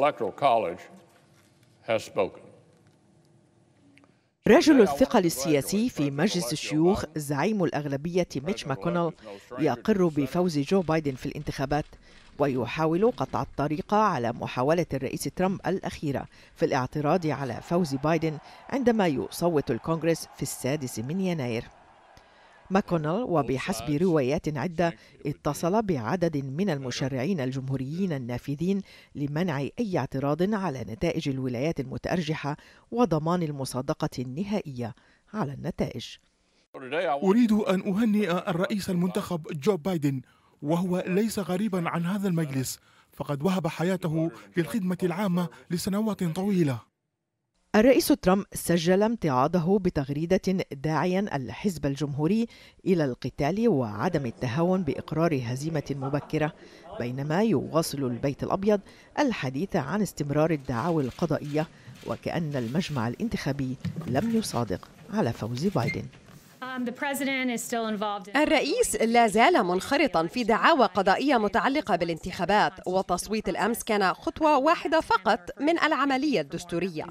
Electoral College has spoken. رجل الثقل السياسي في مجلس الشيوخ زعيم الأغلبية ميتش ماكونال يقر بفوز جو بايدن في الانتخابات ويحاول قطع الطريق على محاولة الرئيس ترامب الأخيرة في الاعتراض على فوز بايدن عندما يصوت الكونغرس في السادس من يناير ماكونيل وبحسب روايات عدة اتصل بعدد من المشرعين الجمهوريين النافذين لمنع أي اعتراض على نتائج الولايات المتأرجحة وضمان المصادقة النهائية على النتائج أريد أن أهنئ الرئيس المنتخب جو بايدن وهو ليس غريبا عن هذا المجلس فقد وهب حياته للخدمة العامة لسنوات طويلة الرئيس ترامب سجل امتعاضه بتغريدة داعيا الحزب الجمهوري إلى القتال وعدم التهاون بإقرار هزيمة مبكرة بينما يواصل البيت الأبيض الحديث عن استمرار الدعاوى القضائية وكأن المجمع الانتخابي لم يصادق على فوز بايدن um, الرئيس لا زال منخرطا في دعاوى قضائية متعلقة بالانتخابات وتصويت الأمس كان خطوة واحدة فقط من العملية الدستورية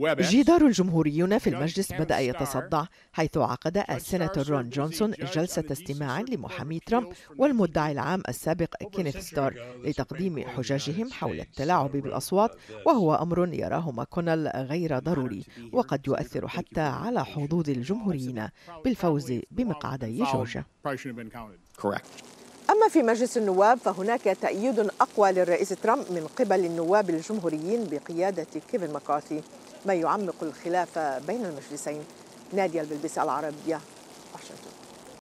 جدار الجمهوريون في المجلس بدأ يتصدع حيث عقد السناتور رون جونسون جلسة استماع لمحامي ترامب والمدعي العام السابق كينيث ستار لتقديم حججهم حول التلاعب بالأصوات وهو أمر يراه ماكونال غير ضروري وقد يؤثر حتى على حظوظ الجمهوريين بالفوز بمقعدي جورجيا. Correct. أما في مجلس النواب فهناك تأييد أقوى للرئيس ترامب من قبل النواب الجمهوريين بقيادة كيفن مكارثي ما يعمق الخلاف بين المجلسين نادية البلبسة العربية واشنطن